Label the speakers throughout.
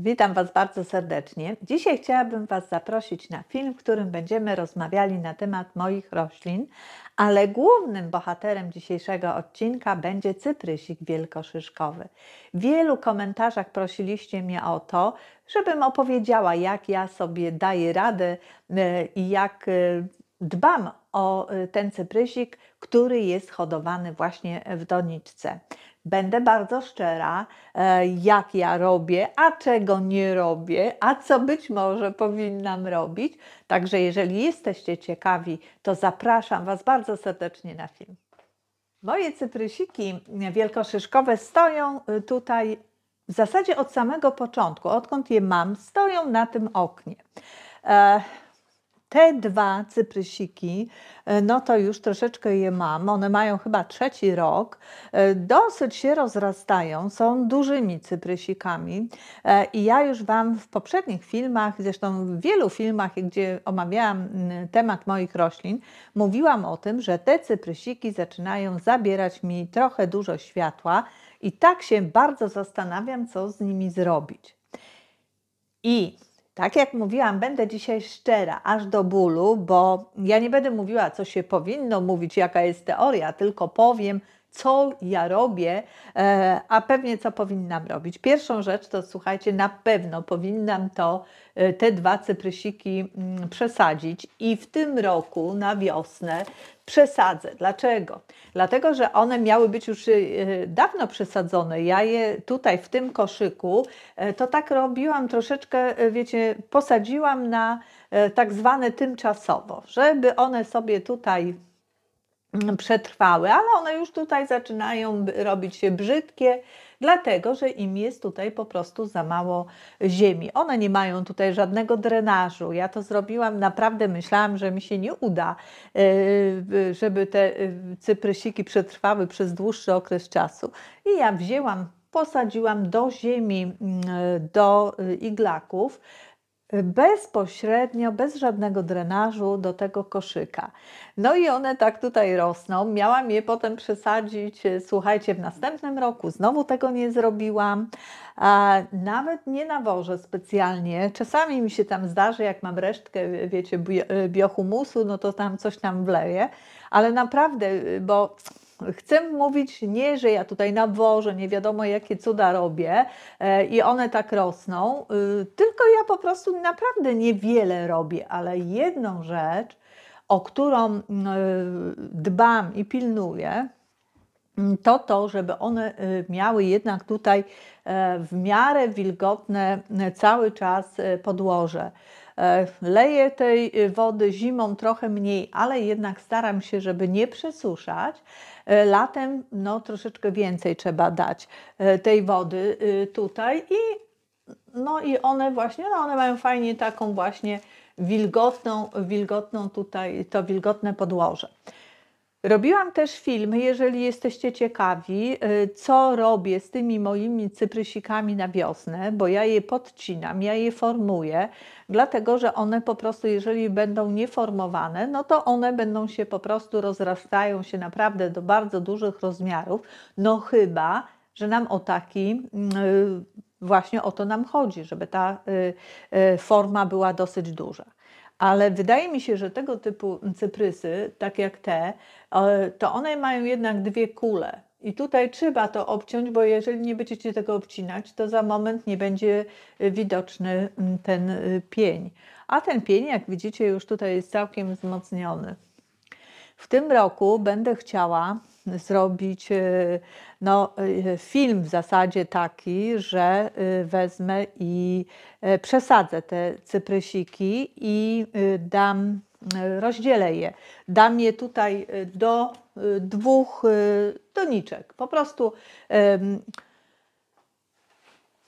Speaker 1: Witam Was bardzo serdecznie. Dzisiaj chciałabym Was zaprosić na film, w którym będziemy rozmawiali na temat moich roślin, ale głównym bohaterem dzisiejszego odcinka będzie cyprysik wielkoszyszkowy. W wielu komentarzach prosiliście mnie o to, żebym opowiedziała, jak ja sobie daję radę e, i jak e, dbam o e, ten cyprysik, który jest hodowany właśnie w doniczce. Będę bardzo szczera, e, jak ja robię, a czego nie robię, a co być może powinnam robić. Także jeżeli jesteście ciekawi, to zapraszam Was bardzo serdecznie na film. Moje cyprysiki wielkoszyszkowe stoją e, tutaj w zasadzie od samego początku, odkąd je mam, stoją na tym oknie. E, te dwa cyprysiki, e, no to już troszeczkę je mam. One mają chyba trzeci rok. E, dosyć się rozrastają, są dużymi cyprysikami. E, I ja już Wam w poprzednich filmach, zresztą w wielu filmach, gdzie omawiałam mm, temat moich roślin, mówiłam o tym, że te cyprysiki zaczynają zabierać mi trochę dużo światła. I tak się bardzo zastanawiam, co z nimi zrobić. I tak jak mówiłam, będę dzisiaj szczera, aż do bólu, bo ja nie będę mówiła, co się powinno mówić, jaka jest teoria, tylko powiem, co ja robię, e, a pewnie co powinnam robić. Pierwszą rzecz to słuchajcie, na pewno powinnam to, e, te dwa cyprysiki mm, przesadzić i w tym roku na wiosnę przesadzę. Dlaczego? Dlatego, że one miały być już e, dawno przesadzone. Ja je tutaj w tym koszyku, to tak robiłam troszeczkę, wiecie, posadziłam na tak zwane tymczasowo, żeby one sobie tutaj Mm, przetrwały, ale one już tutaj zaczynają robić się brzydkie, dlatego że im jest tutaj po prostu za mało ziemi. One nie mają tutaj żadnego drenażu. Ja to zrobiłam, naprawdę myślałam, że mi się nie uda, e, żeby te e, cyprysiki przetrwały przez dłuższy okres czasu. I ja wzięłam posadziłam do ziemi, mm, do e, iglaków bezpośrednio, bez żadnego drenażu do tego koszyka. No i one tak tutaj rosną. Miałam je potem przesadzić, e, słuchajcie, w następnym roku. Znowu tego nie zrobiłam. Nawet nie nawożę specjalnie. Czasami mi się tam zdarzy, jak mam resztkę, e, wiecie, e, biohumusu, no to tam coś tam wleję. Ale naprawdę, bo chcę mówić nie, że ja tutaj nawożę, nie wiadomo jakie cuda robię e, i one tak rosną, y, tylko ja po prostu naprawdę niewiele robię, ale jedną rzecz, o którą e, dbam i pilnuję, to to, żeby one y, miały jednak tutaj e, w miarę wilgotne cały czas podłoże. Leję tej y, wody zimą trochę mniej, ale jednak staram się, żeby nie przesuszać. E, latem no, troszeczkę więcej trzeba dać e, tej wody e, tutaj i no i one właśnie, no one mają fajnie taką właśnie wilgotną, wilgotną tutaj, to wilgotne podłoże. Robiłam też filmy, jeżeli jesteście ciekawi, y, co robię z tymi moimi cyprysikami na wiosnę, bo ja je podcinam, ja je formuję, dlatego że one po prostu, jeżeli będą nieformowane, no to one będą się po prostu rozrastają się naprawdę do bardzo dużych rozmiarów, no chyba, że nam o taki y, właśnie o to nam chodzi, żeby ta y, forma była dosyć duża ale wydaje mi się, że tego typu cyprysy, tak jak te, e, to one mają jednak dwie kule. I tutaj trzeba to obciąć, bo jeżeli nie będziecie tego obcinać, to za moment nie będzie e, widoczny ten e, pień. A ten pień, jak widzicie, już tutaj jest całkiem wzmocniony. W tym roku będę chciała zrobić y, no, y, film w zasadzie taki, że y, wezmę i e, przesadzę te cyprysiki i dam, rozdzielę je. Dam je tutaj do dwóch doniczek. Po prostu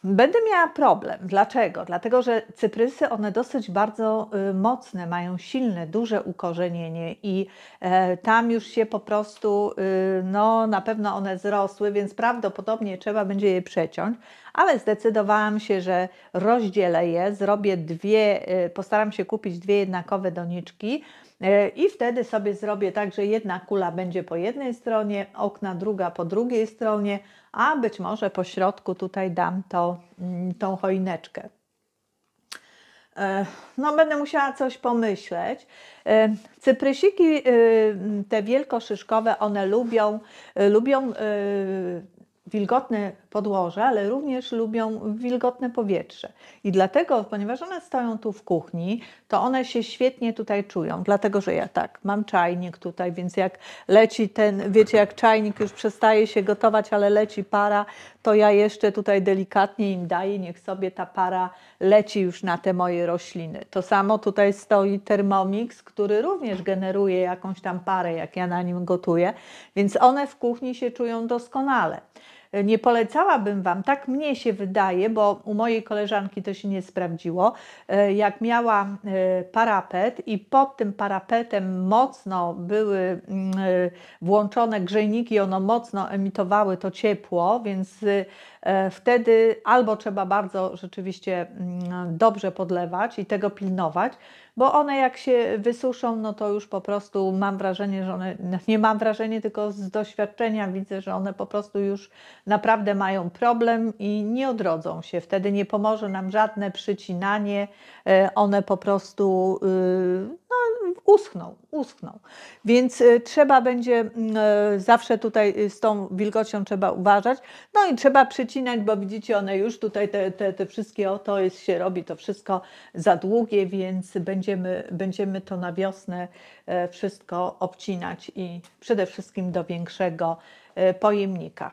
Speaker 1: Będę miała problem. Dlaczego? Dlatego, że cyprysy one dosyć bardzo y, mocne, mają silne, duże ukorzenienie i e, tam już się po prostu, y, no na pewno one zrosły, więc prawdopodobnie trzeba będzie je przeciąć, ale zdecydowałam się, że rozdzielę je, zrobię dwie, y, postaram się kupić dwie jednakowe doniczki, E, I wtedy sobie zrobię tak, że jedna kula będzie po jednej stronie okna, druga po drugiej stronie, a być może po środku tutaj dam to, mm, tą choineczkę. E, no, będę musiała coś pomyśleć. E, cyprysiki, y, te wielkoszyszkowe, one lubią, y, lubią y, wilgotne podłoże, ale również lubią wilgotne powietrze. I dlatego, ponieważ one stoją tu w kuchni, to one się świetnie tutaj czują, dlatego że ja tak, mam czajnik tutaj, więc jak leci ten, wiecie, jak czajnik już przestaje się gotować, ale leci para, to ja jeszcze tutaj delikatnie im daję, niech sobie ta para leci już na te moje rośliny. To samo tutaj stoi Thermomix, który również generuje jakąś tam parę, jak ja na nim gotuję, więc one w kuchni się czują doskonale nie polecałabym Wam, tak mnie się wydaje, bo u mojej koleżanki to się nie sprawdziło, e, jak miała e, parapet i pod tym parapetem mocno były mm, e, włączone grzejniki, ono mocno emitowały to ciepło, więc E, wtedy albo trzeba bardzo rzeczywiście mm, dobrze podlewać i tego pilnować, bo one jak się wysuszą, no to już po prostu mam wrażenie, że one, no nie mam wrażenia, tylko z doświadczenia widzę, że one po prostu już naprawdę mają problem i nie odrodzą się. Wtedy nie pomoże nam żadne przycinanie, e, one po prostu y, no, uschną, uschną. Więc y, trzeba będzie mm, e, zawsze tutaj z tą wilgocią trzeba uważać. No i trzeba przycinać bo widzicie, one już tutaj, te, te, te wszystkie, oto jest, się robi to wszystko za długie, więc będziemy, będziemy to na wiosnę e, wszystko obcinać i przede wszystkim do większego e, pojemnika.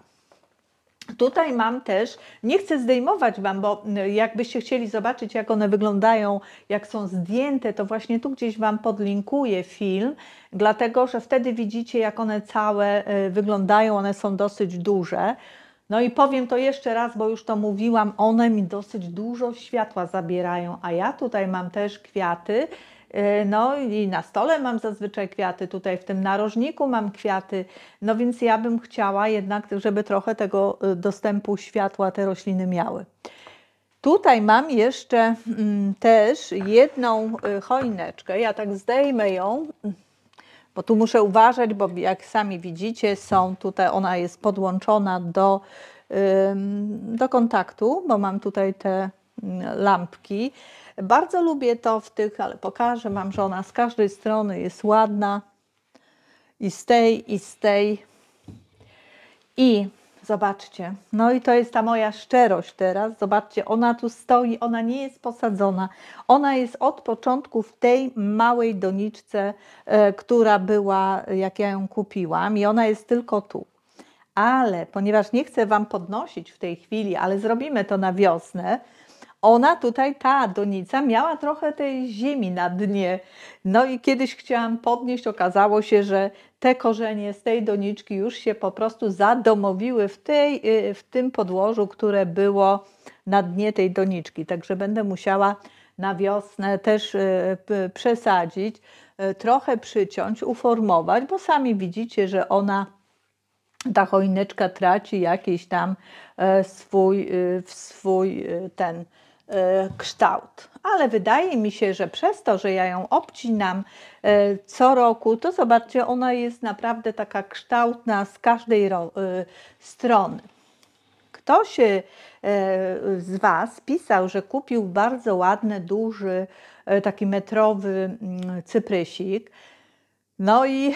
Speaker 1: Tutaj mam też, nie chcę zdejmować Wam, bo e, jakbyście chcieli zobaczyć, jak one wyglądają, jak są zdjęte, to właśnie tu gdzieś Wam podlinkuję film, dlatego że wtedy widzicie, jak one całe wyglądają, one są dosyć duże. No i powiem to jeszcze raz, bo już to mówiłam, one mi dosyć dużo światła zabierają, a ja tutaj mam też kwiaty. E, no i na stole mam zazwyczaj kwiaty, tutaj w tym narożniku mam kwiaty, no więc ja bym chciała jednak, żeby trochę tego e, dostępu światła te rośliny miały. Tutaj mam jeszcze mm, też jedną e, choineczkę, ja tak zdejmę ją, bo tu muszę uważać, bo jak sami widzicie, są tutaj, ona jest podłączona do, do kontaktu, bo mam tutaj te mm, lampki. Bardzo lubię to w tych, ale pokażę Mam że ona z każdej strony jest ładna. I z tej, i z tej. I Zobaczcie. No i to jest ta moja szczerość teraz. Zobaczcie, ona tu stoi, ona nie jest posadzona. Ona jest od początku w tej małej doniczce, e, która była, jak ja ją kupiłam, i ona jest tylko tu. Ale ponieważ nie chcę Wam podnosić w tej chwili, ale zrobimy to na wiosnę, ona tutaj, ta donica, miała trochę tej ziemi na dnie. No i kiedyś chciałam podnieść, okazało się, że te korzenie z tej doniczki już się po prostu zadomowiły w, tej, y, w tym podłożu, które było na dnie tej doniczki. Także będę musiała na wiosnę też y, przesadzić, y, trochę przyciąć, uformować, bo sami widzicie, że ona, ta choineczka traci jakiś tam e, swój, swój ten E, kształt. Ale wydaje mi się, że przez to, że ja ją obcinam e, co roku, to zobaczcie, ona jest naprawdę taka kształtna z każdej e, strony. Ktoś z Was pisał, że kupił bardzo ładny, duży, taki metrowy mm, cyprysik. No i,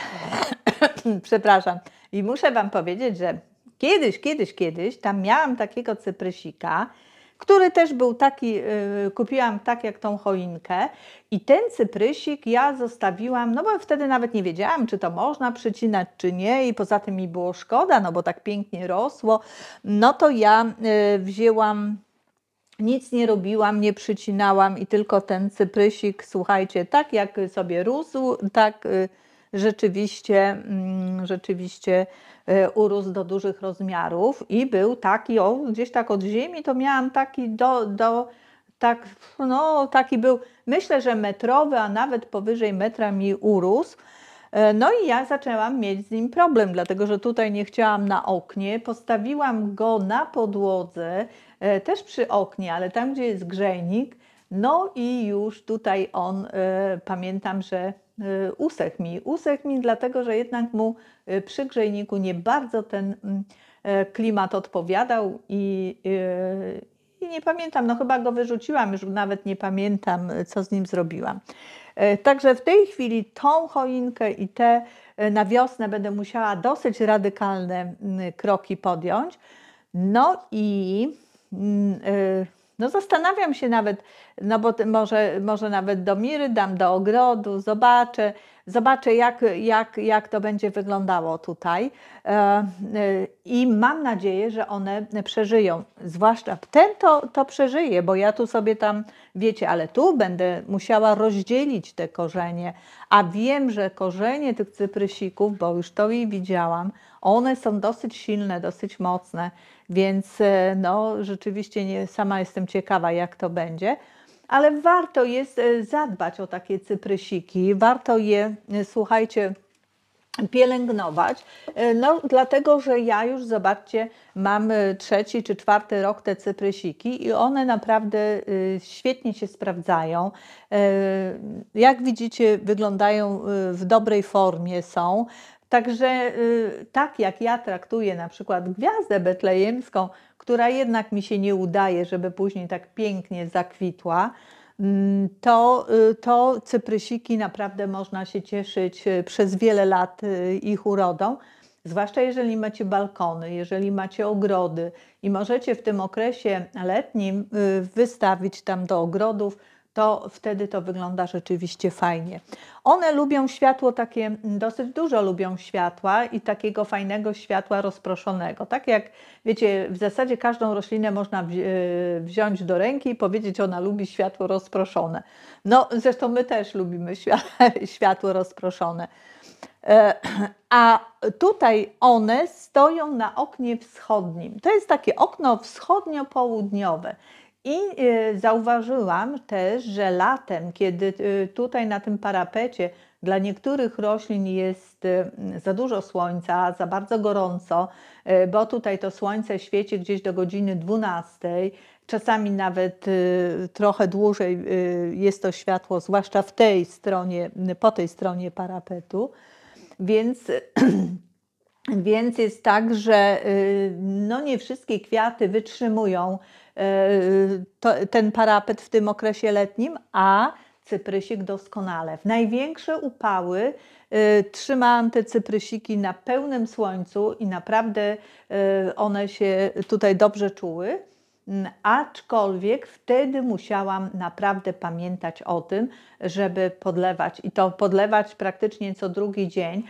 Speaker 1: przepraszam, i muszę Wam powiedzieć, że kiedyś, kiedyś, kiedyś tam miałam takiego cyprysika, który też był taki, yy, kupiłam tak jak tą choinkę. I ten cyprysik ja zostawiłam, no bo wtedy nawet nie wiedziałam, czy to można przycinać, czy nie. I poza tym mi było szkoda, no bo tak pięknie rosło. No to ja yy, wzięłam nic nie robiłam, nie przycinałam i tylko ten cyprysik, słuchajcie, tak jak sobie rósł, tak y, rzeczywiście, mm, rzeczywiście e, urósł do dużych rozmiarów i był taki, o, gdzieś tak od ziemi, to miałam taki do, do tak, no, taki był, myślę, że metrowy, a nawet powyżej metra mi urósł. E, no i ja zaczęłam mieć z nim problem, dlatego że tutaj nie chciałam na oknie. Postawiłam go na podłodze, e, też przy oknie, ale tam, gdzie jest grzejnik. No i już tutaj on, pamiętam, że Y, usech mi. Usech mi dlatego, że jednak mu y, przy grzejniku nie bardzo ten mm, e, klimat odpowiadał i, y, i nie pamiętam, no chyba go wyrzuciłam, już nawet nie pamiętam, co z nim zrobiłam. E, także w tej chwili tą choinkę i te e, na wiosnę będę musiała dosyć radykalne mm, kroki podjąć. No i mm, no zastanawiam się nawet, no bo może, może nawet do Miry dam, do ogrodu, zobaczę, Zobaczę, jak, jak, jak to będzie wyglądało tutaj. E, e, I mam nadzieję, że one przeżyją. Zwłaszcza ten to, to przeżyje, bo ja tu sobie tam, wiecie, ale tu będę musiała rozdzielić te korzenie. A wiem, że korzenie tych cyprysików, bo już to jej widziałam, one są dosyć silne, dosyć mocne, więc e, no, rzeczywiście nie, sama jestem ciekawa, jak to będzie ale warto jest e, zadbać o takie cyprysiki, warto je, e, słuchajcie, pielęgnować. E, no, dlatego, że ja już, zobaczcie, mam trzeci czy czwarty rok te cyprysiki i one naprawdę świetnie się sprawdzają. Jak widzicie, wyglądają w dobrej formie, są. Także tak jak ja traktuję na przykład gwiazdę betlejemską, która jednak mi się nie udaje, żeby później tak pięknie zakwitła, mm, to, y, to cyprysiki naprawdę można się cieszyć y, przez wiele lat y, ich urodą. Zwłaszcza jeżeli macie balkony, jeżeli macie ogrody i możecie w tym okresie letnim wystawić tam do ogrodów to wtedy to wygląda rzeczywiście fajnie. One lubią światło takie, mm, dosyć dużo lubią światła i takiego fajnego światła rozproszonego. Tak jak wiecie, w zasadzie każdą roślinę można e, wziąć do ręki i powiedzieć, ona lubi światło rozproszone. No zresztą my też lubimy światło rozproszone. E, a tutaj one stoją na oknie wschodnim. To jest takie okno wschodnio-południowe. I y, zauważyłam też, że latem, kiedy y, tutaj na tym parapecie dla niektórych roślin jest y, za dużo słońca, za bardzo gorąco, bo tutaj to słońce świeci gdzieś do godziny 12, czasami nawet trochę dłużej jest to światło, zwłaszcza w tej stronie, po tej stronie parapetu. Więc Więc jest tak, że no nie wszystkie kwiaty wytrzymują E, to, ten parapet w tym okresie letnim, a cyprysik doskonale. W największe upały e, trzymałam te cyprysiki na pełnym słońcu i naprawdę e, one się tutaj dobrze czuły. Mm, aczkolwiek wtedy musiałam naprawdę pamiętać o tym, żeby podlewać i to podlewać praktycznie co drugi dzień.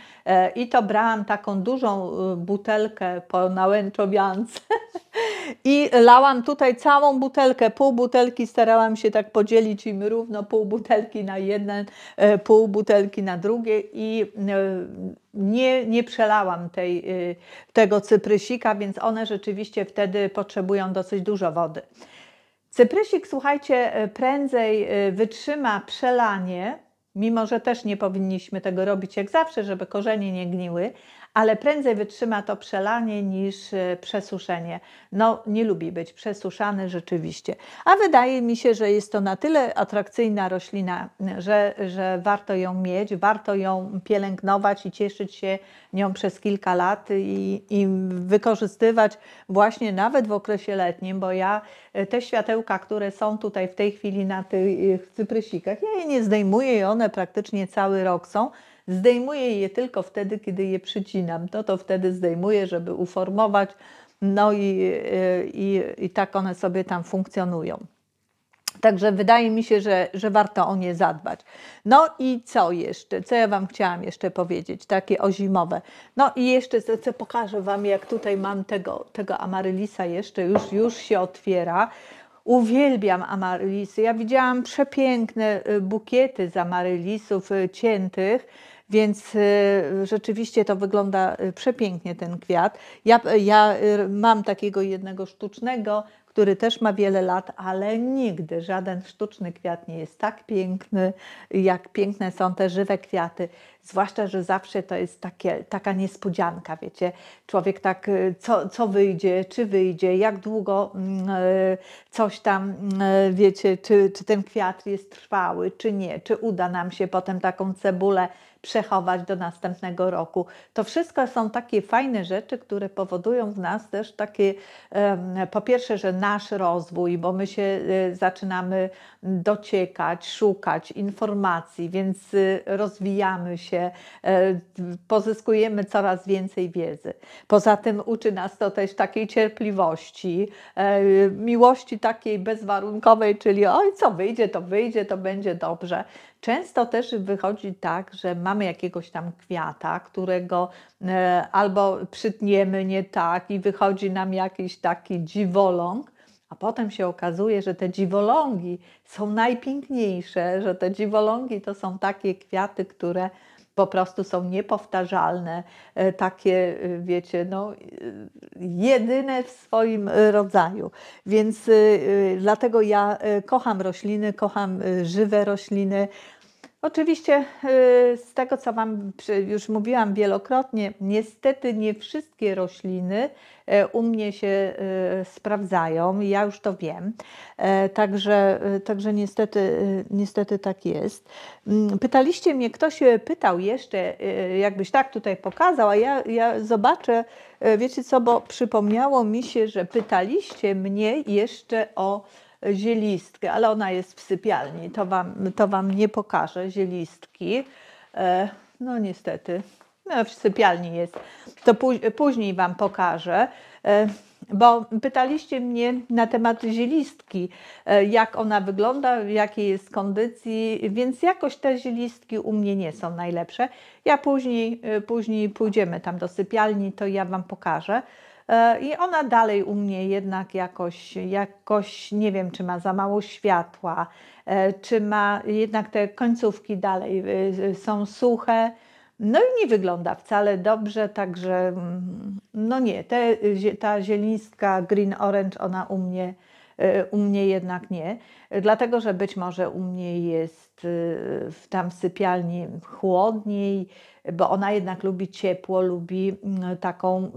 Speaker 1: I to brałam taką dużą butelkę po nałęczowiance I lałam tutaj całą butelkę, pół butelki starałam się tak podzielić im równo, pół butelki na jeden, e, pół butelki na drugie i e, nie, nie przelałam tej, e, tego cyprysika, więc one rzeczywiście wtedy potrzebują dosyć dużo wody. Cyprysik, słuchajcie, prędzej wytrzyma przelanie, mimo że też nie powinniśmy tego robić jak zawsze, żeby korzenie nie gniły, ale prędzej wytrzyma to przelanie niż e, przesuszenie. No, nie lubi być przesuszany rzeczywiście. A wydaje mi się, że jest to na tyle atrakcyjna roślina, że, że warto ją mieć, warto ją pielęgnować i cieszyć się nią przez kilka lat i, i wykorzystywać właśnie nawet w okresie letnim, bo ja e, te światełka, które są tutaj w tej chwili na tych e, cyprysikach, ja je nie zdejmuję i one praktycznie cały rok są. Zdejmuję je tylko wtedy, kiedy je przycinam. To to wtedy zdejmuję, żeby uformować. No i, y, i, i tak one sobie tam funkcjonują. Także wydaje mi się, że, że warto o nie zadbać. No i co jeszcze? Co ja Wam chciałam jeszcze powiedzieć? Takie ozimowe. No i jeszcze co, pokażę Wam, jak tutaj mam tego, tego amarylisa jeszcze, już, już się otwiera. Uwielbiam amarylisy. Ja widziałam przepiękne y, bukiety z amarylisów y, ciętych więc y, rzeczywiście to wygląda y, przepięknie ten kwiat. Ja, y, ja mam takiego jednego sztucznego, który też ma wiele lat, ale nigdy żaden sztuczny kwiat nie jest tak piękny, jak piękne są te żywe kwiaty. Zwłaszcza, że zawsze to jest takie, taka niespodzianka, wiecie. Człowiek tak, co, co wyjdzie, czy wyjdzie, jak długo mm, coś tam, wiecie, czy, czy ten kwiat jest trwały, czy nie, czy uda nam się potem taką cebulę przechować do następnego roku. To wszystko są takie fajne rzeczy, które powodują w nas też takie, po pierwsze, że nasz rozwój, bo my się e, zaczynamy dociekać, szukać informacji, więc y, rozwijamy się, e, pozyskujemy coraz więcej wiedzy. Poza tym uczy nas to też takiej cierpliwości, e, miłości takiej bezwarunkowej, czyli oj, co wyjdzie, to wyjdzie, to będzie dobrze. Często też wychodzi tak, że mamy jakiegoś tam kwiata, którego e, albo przytniemy nie tak i wychodzi nam jakiś taki dziwoląg, a potem się okazuje, że te dziwolągi są najpiękniejsze, że te dziwolągi to są takie kwiaty, które po prostu są niepowtarzalne, e, takie, e, wiecie, no, e, jedyne w swoim rodzaju. Więc dlatego ja kocham rośliny, kocham żywe rośliny. Oczywiście y, z tego, co Wam już mówiłam wielokrotnie, niestety nie wszystkie rośliny e, u mnie się y, sprawdzają, ja już to wiem, e, także, y, także niestety, niestety tak jest. Mm, pytaliście mnie, ktoś pytał jeszcze, jakbyś tak tutaj pokazał, a ja, ja zobaczę, wiecie co, bo przypomniało mi się, że pytaliście mnie jeszcze o zielistkę, ale ona jest w sypialni, to wam, to wam nie pokażę, zielistki. E, no niestety, no, w sypialni jest. To później Wam pokażę, e, bo pytaliście mnie na temat zielistki, e, jak ona wygląda, w jakiej jest kondycji, więc jakoś te zielistki u mnie nie są najlepsze. Ja później, później pójdziemy tam do sypialni, to ja Wam pokażę. E, I ona dalej u mnie jednak jakoś, jakoś nie wiem, czy ma za mało światła, e, czy ma jednak te końcówki dalej e, są suche. No i nie wygląda wcale dobrze, także mm, no nie, te, ta zielistka Green Orange, ona u mnie, u mnie jednak nie, dlatego że być może u mnie jest w tam w sypialni chłodniej, bo ona jednak lubi ciepło, lubi mm, taką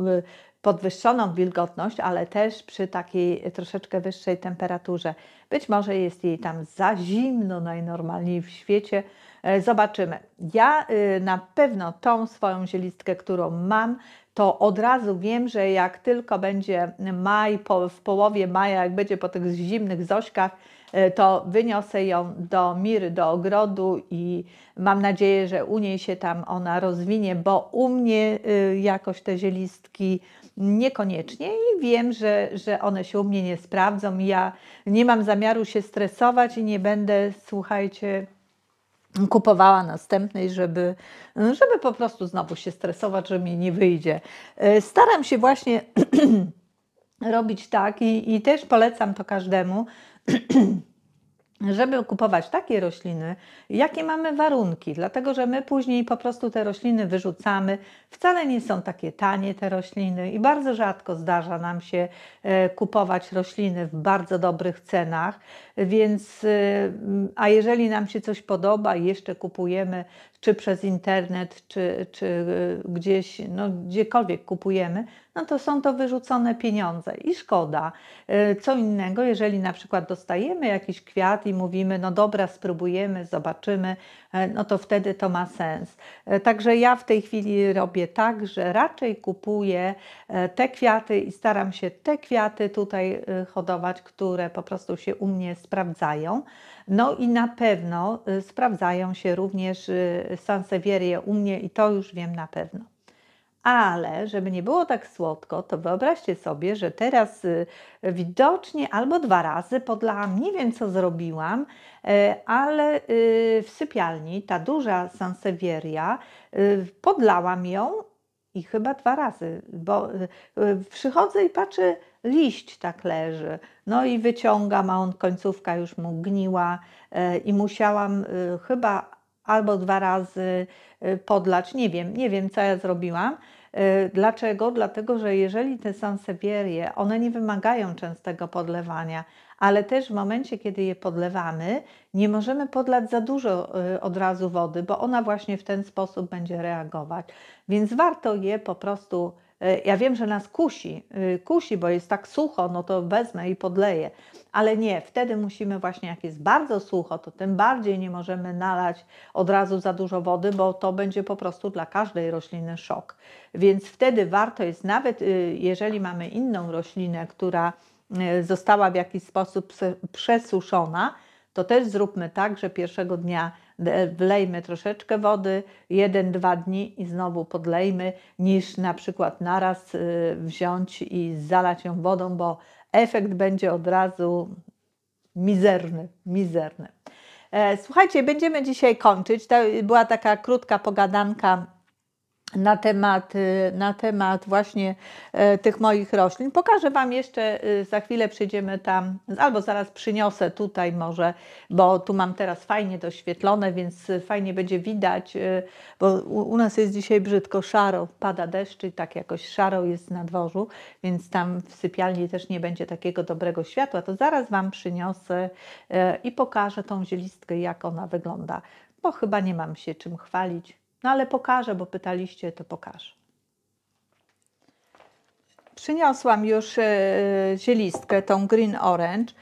Speaker 1: podwyższoną wilgotność, ale też przy takiej troszeczkę wyższej temperaturze. Być może jest jej tam za zimno najnormalniej w świecie. E, zobaczymy. Ja y, na pewno tą swoją zielistkę, którą mam, to od razu wiem, że jak tylko będzie maj, po, w połowie maja, jak będzie po tych zimnych zośkach, e, to wyniosę ją do Miry, do ogrodu i mam nadzieję, że u niej się tam ona rozwinie, bo u mnie y, jakoś te zielistki Niekoniecznie i wiem, że, że one się u mnie nie sprawdzą. Ja nie mam zamiaru się stresować i nie będę, słuchajcie, kupowała następnej, żeby, żeby po prostu znowu się stresować, że mi nie wyjdzie. E, staram się właśnie robić tak i, i też polecam to każdemu. żeby kupować takie rośliny, jakie mamy warunki, dlatego że my później po prostu te rośliny wyrzucamy. Wcale nie są takie tanie te rośliny i bardzo rzadko zdarza nam się e, kupować rośliny w bardzo dobrych cenach, więc e, a jeżeli nam się coś podoba i jeszcze kupujemy czy przez internet, czy, czy y, gdzieś, no, gdziekolwiek kupujemy, no to są to wyrzucone pieniądze i szkoda. Y, co innego, jeżeli na przykład dostajemy jakiś kwiat i mówimy, no dobra, spróbujemy, zobaczymy, y, no to wtedy to ma sens. Także ja w tej chwili robię tak, że raczej kupuję te kwiaty i staram się te kwiaty tutaj hodować, które po prostu się u mnie sprawdzają. No i na pewno y, sprawdzają się również y, sansewierie u mnie i to już wiem na pewno. Ale żeby nie było tak słodko, to wyobraźcie sobie, że teraz y, widocznie albo dwa razy podlałam, nie wiem co zrobiłam, ale w sypialni ta duża sansewieria, podlałam ją i chyba dwa razy, bo przychodzę i patrzę, liść tak leży. No i wyciągam, a on końcówka już mu gniła e, i musiałam e, chyba albo dwa razy e, podlać. Nie wiem, nie wiem co ja zrobiłam. Dlaczego? Dlatego, że jeżeli te sansevierie, one nie wymagają częstego podlewania, ale też w momencie, kiedy je podlewamy, nie możemy podlać za dużo od razu wody, bo ona właśnie w ten sposób będzie reagować. Więc warto je po prostu E, ja wiem, że nas kusi, e, kusi, bo jest tak sucho, no to wezmę i podleję, ale nie, wtedy musimy właśnie, jak jest bardzo sucho, to tym bardziej nie możemy nalać od razu za dużo wody, bo to będzie po prostu dla każdej rośliny szok. Więc wtedy warto jest, nawet e, jeżeli mamy inną roślinę, która została w jakiś sposób przesuszona, to też zróbmy tak, że pierwszego dnia wlejmy troszeczkę wody, jeden, dwa dni i znowu podlejmy, niż na przykład naraz y, wziąć i zalać ją wodą, bo efekt będzie od razu mizerny, mizerny. E, słuchajcie, będziemy dzisiaj kończyć. To była taka krótka pogadanka na temat, y, na temat właśnie e, tych moich roślin. Pokażę Wam jeszcze, y, za chwilę przyjdziemy tam, albo zaraz przyniosę tutaj może, bo tu mam teraz fajnie doświetlone, więc y, fajnie będzie widać, bo u nas jest dzisiaj brzydko szaro, pada deszcz i tak jakoś szaro jest na dworzu, więc tam w sypialni też nie będzie takiego dobrego światła, to zaraz Wam przyniosę e, i pokażę tą zielistkę, jak ona wygląda, bo chyba nie mam się czym chwalić. No ale pokażę, bo pytaliście, to pokażę. Przyniosłam już e, zielistkę, tą Green Orange.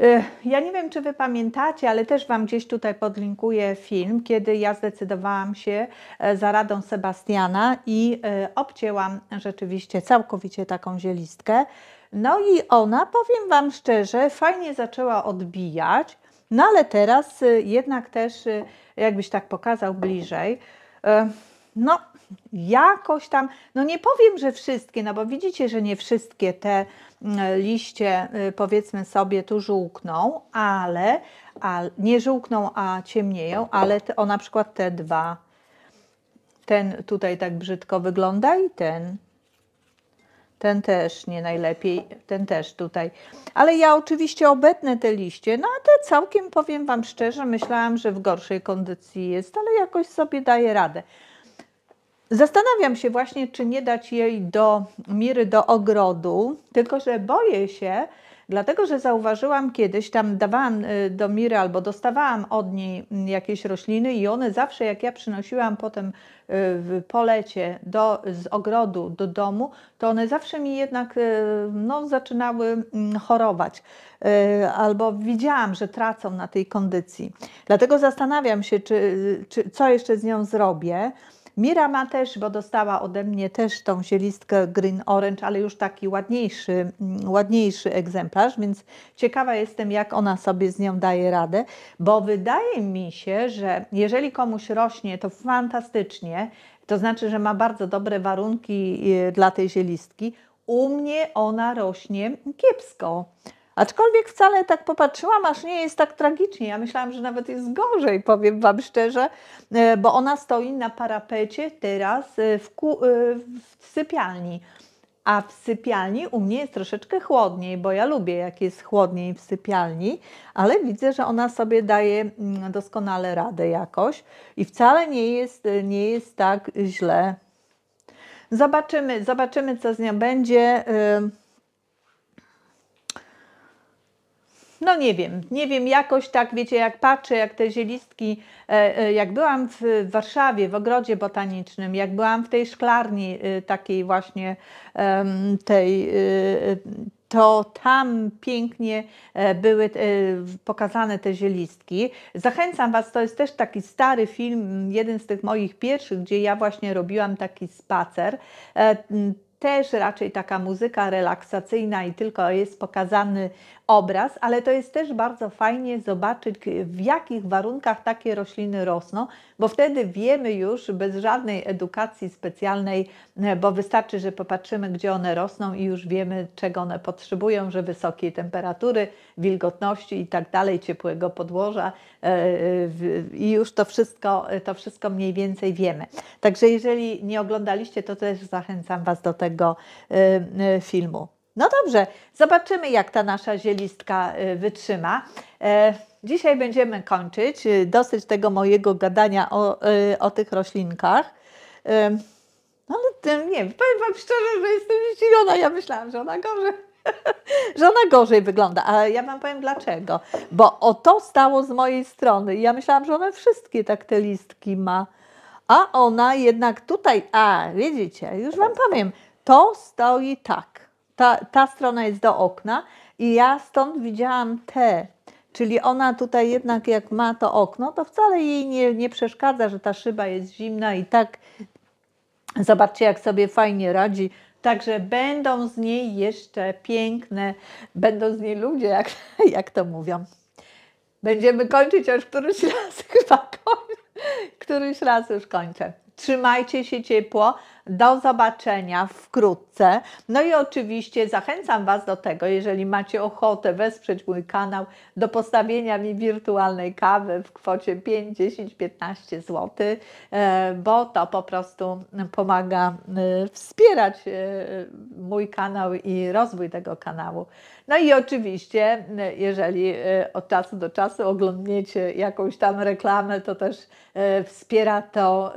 Speaker 1: E, ja nie wiem, czy Wy pamiętacie, ale też Wam gdzieś tutaj podlinkuję film, kiedy ja zdecydowałam się e, za radą Sebastiana i obcięłam rzeczywiście całkowicie taką zielistkę. No i ona, powiem Wam szczerze, fajnie zaczęła odbijać no ale teraz y, jednak też, y, jakbyś tak pokazał bliżej, y, no jakoś tam, no nie powiem, że wszystkie, no bo widzicie, że nie wszystkie te mm, liście powiedzmy sobie tu żółkną, ale, a, nie żółkną, a ciemnieją, ale te, o na przykład te dwa, ten tutaj tak brzydko wygląda i ten, ten też nie najlepiej, ten też tutaj. Ale ja oczywiście obetnę te liście, no a te całkiem powiem Wam szczerze, myślałam, że w gorszej kondycji jest, ale jakoś sobie daje radę. Zastanawiam się właśnie, czy nie dać jej do miry do ogrodu, tylko że boję się, Dlatego, że zauważyłam kiedyś, tam dawałam y, do Miry albo dostawałam od niej mm, jakieś rośliny i one zawsze jak ja przynosiłam potem y, w polecie do, z ogrodu do domu, to one zawsze mi jednak y, no, zaczynały mm, chorować albo widziałam, że tracą na tej kondycji. Dlatego zastanawiam się, czy, czy co jeszcze z nią zrobię. Mira ma też, bo dostała ode mnie też tą zielistkę Green Orange, ale już taki ładniejszy, mm, ładniejszy egzemplarz, więc ciekawa jestem, jak ona sobie z nią daje radę, bo wydaje mi się, że jeżeli komuś rośnie, to fantastycznie, to znaczy, że ma bardzo dobre warunki y, dla tej zielistki. U mnie ona rośnie kiepsko. Aczkolwiek wcale tak popatrzyłam, aż nie jest tak tragicznie. Ja myślałam, że nawet jest gorzej, powiem Wam szczerze, e, bo ona stoi na parapecie teraz e, w, e, w sypialni. A w sypialni u mnie jest troszeczkę chłodniej, bo ja lubię, jak jest chłodniej w sypialni, ale widzę, że ona sobie daje mm, doskonale radę jakoś i wcale nie jest, nie jest tak źle. Zobaczymy, zobaczymy, co z nią będzie. Yy. No nie wiem, nie wiem, jakoś tak, wiecie, jak patrzę, jak te zielistki, e, e, jak byłam w Warszawie, w ogrodzie botanicznym, jak byłam w tej szklarni e, takiej właśnie, tej, to tam pięknie były pokazane te zielistki. Zachęcam Was, to jest też taki stary film, jeden z tych moich pierwszych, gdzie ja właśnie robiłam taki spacer też raczej taka muzyka relaksacyjna i tylko jest pokazany obraz, ale to jest też bardzo fajnie zobaczyć, w jakich warunkach takie rośliny rosną, bo wtedy wiemy już bez żadnej edukacji specjalnej, bo wystarczy, że popatrzymy, gdzie one rosną i już wiemy, czego one potrzebują, że wysokiej temperatury, wilgotności i tak dalej, ciepłego podłoża e, e, i już to wszystko, to wszystko mniej więcej wiemy. Także jeżeli nie oglądaliście, to też zachęcam Was do tego tego y, y, filmu. No dobrze, zobaczymy, jak ta nasza zielistka y, wytrzyma. E, dzisiaj będziemy kończyć. Dosyć tego mojego gadania o, o tych roślinkach. No, ale nie wiem, powiem Wam szczerze, że jestem zdziwiona. Ja myślałam, że ona gorzej, że ona gorzej wygląda. A ja Wam powiem dlaczego. Bo o to stało z mojej strony. Ja myślałam, że ona wszystkie tak te listki ma. A ona jednak tutaj, a widzicie, już Wam powiem, to stoi tak. Ta, ta strona jest do okna i ja stąd widziałam te Czyli ona tutaj jednak jak ma to okno, to wcale jej nie, nie, przeszkadza, że ta szyba jest zimna i tak zobaczcie jak sobie fajnie radzi. Także będą z niej jeszcze piękne, będą z niej ludzie, jak, jak to mówią. Będziemy kończyć, aż któryś raz chyba koń, któryś raz już kończę. Trzymajcie się ciepło. Do zobaczenia wkrótce. No i oczywiście zachęcam Was do tego, jeżeli macie ochotę wesprzeć mój kanał, do postawienia mi wirtualnej kawy w kwocie 5, 10, 15 zł, bo to po prostu pomaga e, wspierać e, mój kanał i rozwój tego kanału. No i oczywiście, e, jeżeli od czasu do czasu oglądniecie jakąś tam reklamę, to też wspiera to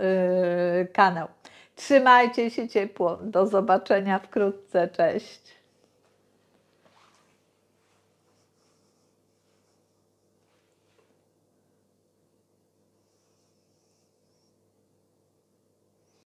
Speaker 1: kanał. Trzymajcie się ciepło. Do zobaczenia wkrótce. Cześć.